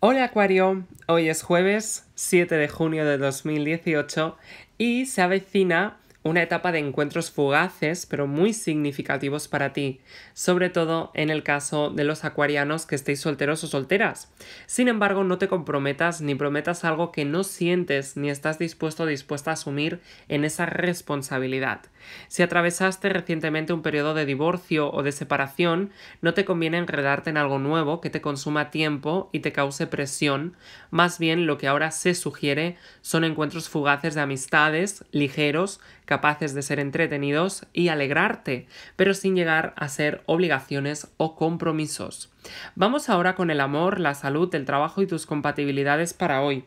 Hola Acuario, hoy es jueves 7 de junio de 2018 y se avecina una etapa de encuentros fugaces pero muy significativos para ti, sobre todo en el caso de los acuarianos que estéis solteros o solteras. Sin embargo, no te comprometas ni prometas algo que no sientes ni estás dispuesto o dispuesta a asumir en esa responsabilidad. Si atravesaste recientemente un periodo de divorcio o de separación, no te conviene enredarte en algo nuevo que te consuma tiempo y te cause presión, más bien lo que ahora se sugiere son encuentros fugaces de amistades, ligeros, capaces de ser entretenidos y alegrarte, pero sin llegar a ser obligaciones o compromisos. Vamos ahora con el amor, la salud, el trabajo y tus compatibilidades para hoy.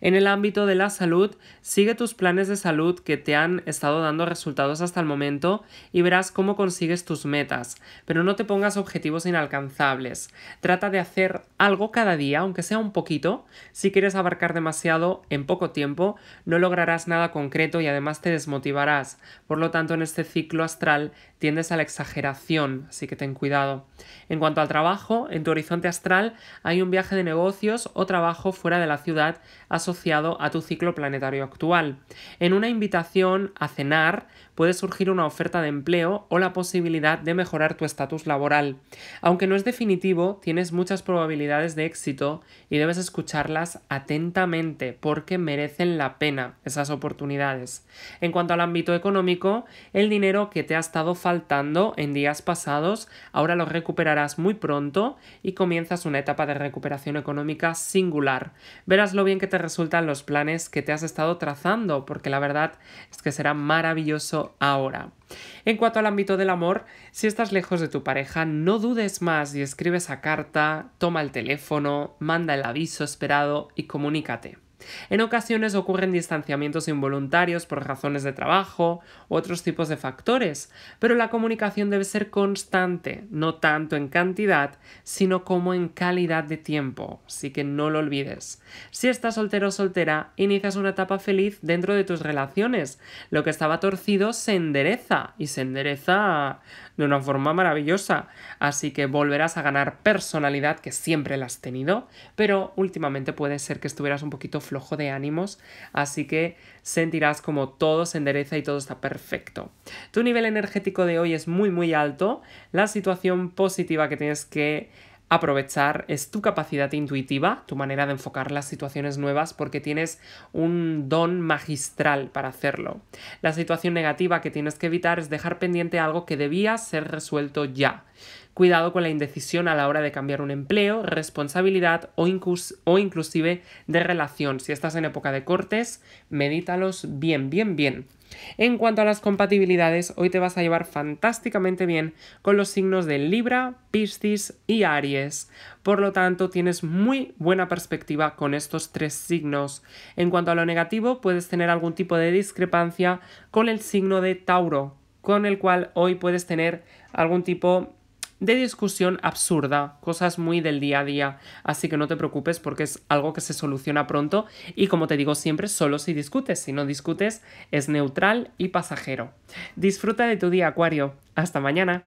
En el ámbito de la salud, sigue tus planes de salud que te han estado dando resultados hasta el momento y verás cómo consigues tus metas, pero no te pongas objetivos inalcanzables. Trata de hacer algo cada día, aunque sea un poquito. Si quieres abarcar demasiado en poco tiempo, no lograrás nada concreto y además te desmotivarás. Por lo tanto, en este ciclo astral tiendes a la exageración, así que ten cuidado. En cuanto al trabajo, en tu horizonte astral, hay un viaje de negocios o trabajo fuera de la ciudad asociado a tu ciclo planetario actual. En una invitación a cenar puede surgir una oferta de empleo o la posibilidad de mejorar tu estatus laboral. Aunque no es definitivo, tienes muchas probabilidades de éxito y debes escucharlas atentamente porque merecen la pena esas oportunidades. En cuanto al ámbito económico, el dinero que te ha estado faltando en días pasados ahora lo recuperarás muy pronto y comienzas una etapa de recuperación económica singular. Verás lo bien que te resultan los planes que te has estado trazando, porque la verdad es que será maravilloso ahora. En cuanto al ámbito del amor, si estás lejos de tu pareja, no dudes más y escribes esa carta, toma el teléfono, manda el aviso esperado y comunícate. En ocasiones ocurren distanciamientos involuntarios por razones de trabajo otros tipos de factores, pero la comunicación debe ser constante, no tanto en cantidad, sino como en calidad de tiempo, así que no lo olvides. Si estás soltero o soltera, inicias una etapa feliz dentro de tus relaciones. Lo que estaba torcido se endereza y se endereza de una forma maravillosa, así que volverás a ganar personalidad que siempre la has tenido, pero últimamente puede ser que estuvieras un poquito flojo de ánimos, así que sentirás como todo se endereza y todo está perfecto. Tu nivel energético de hoy es muy muy alto, la situación positiva que tienes que aprovechar es tu capacidad intuitiva, tu manera de enfocar las situaciones nuevas, porque tienes un don magistral para hacerlo. La situación negativa que tienes que evitar es dejar pendiente algo que debía ser resuelto ya. Cuidado con la indecisión a la hora de cambiar un empleo, responsabilidad o, inclusive de relación. Si estás en época de cortes, medítalos bien, bien, bien. En cuanto a las compatibilidades, hoy te vas a llevar fantásticamente bien con los signos de Libra, Piscis y Aries. Por lo tanto, tienes muy buena perspectiva con estos tres signos. En cuanto a lo negativo, puedes tener algún tipo de discrepancia con el signo de Tauro, con el cual hoy puedes tener algún tipo de discusión absurda, cosas muy del día a día, así que no te preocupes porque es algo que se soluciona pronto y como te digo siempre, solo si discutes, si no discutes es neutral y pasajero. Disfruta de tu día, Acuario. Hasta mañana.